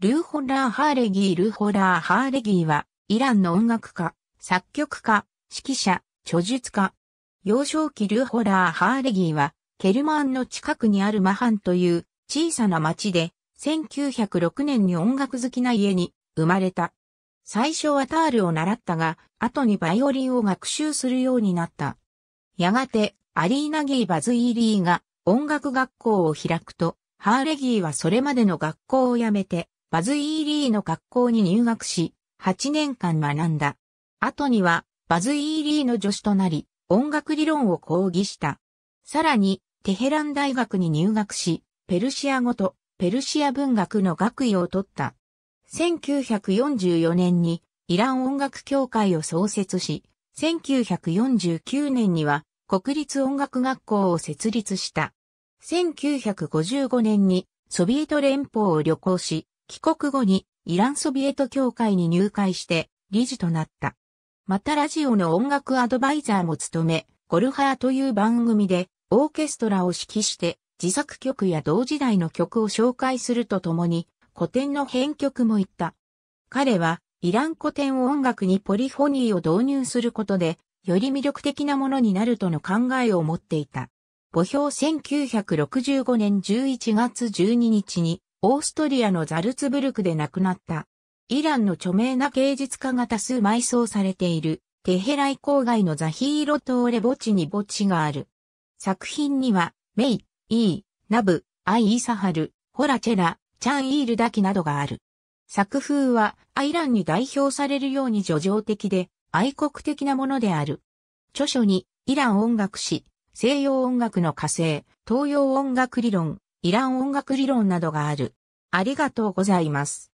ルーホラー・ハーレギー・ルーホラー・ハーレギーは、イランの音楽家、作曲家、指揮者、著述家。幼少期ルーホラー・ハーレギーは、ケルマンの近くにあるマハンという小さな町で、1906年に音楽好きな家に生まれた。最初はタールを習ったが、後にバイオリンを学習するようになった。やがて、アリーナ・ギー・バズ・イーリーが音楽学校を開くと、ハーレギーはそれまでの学校を辞めて、バズ・イーリーの学校に入学し、8年間学んだ。後には、バズ・イーリーの助手となり、音楽理論を講義した。さらに、テヘラン大学に入学し、ペルシア語とペルシア文学の学位を取った。1944年にイラン音楽協会を創設し、1949年には国立音楽学校を設立した。1955年にソビエト連邦を旅行し、帰国後にイランソビエト協会に入会して理事となった。またラジオの音楽アドバイザーも務め、ゴルハーという番組でオーケストラを指揮して自作曲や同時代の曲を紹介するとともに古典の編曲も言った。彼はイラン古典音楽にポリフォニーを導入することでより魅力的なものになるとの考えを持っていた。墓標1965年11月12日にオーストリアのザルツブルクで亡くなった。イランの著名な芸術家が多数埋葬されている、テヘライ郊外のザヒーロトーレ墓地に墓地がある。作品には、メイ、イー、ナブ、アイ・イサハル、ホラチェラ、チャン・イールダキなどがある。作風は、アイランに代表されるように叙情的で、愛国的なものである。著書に、イラン音楽史、西洋音楽の火星、東洋音楽理論、イラン音楽理論などがある。ありがとうございます。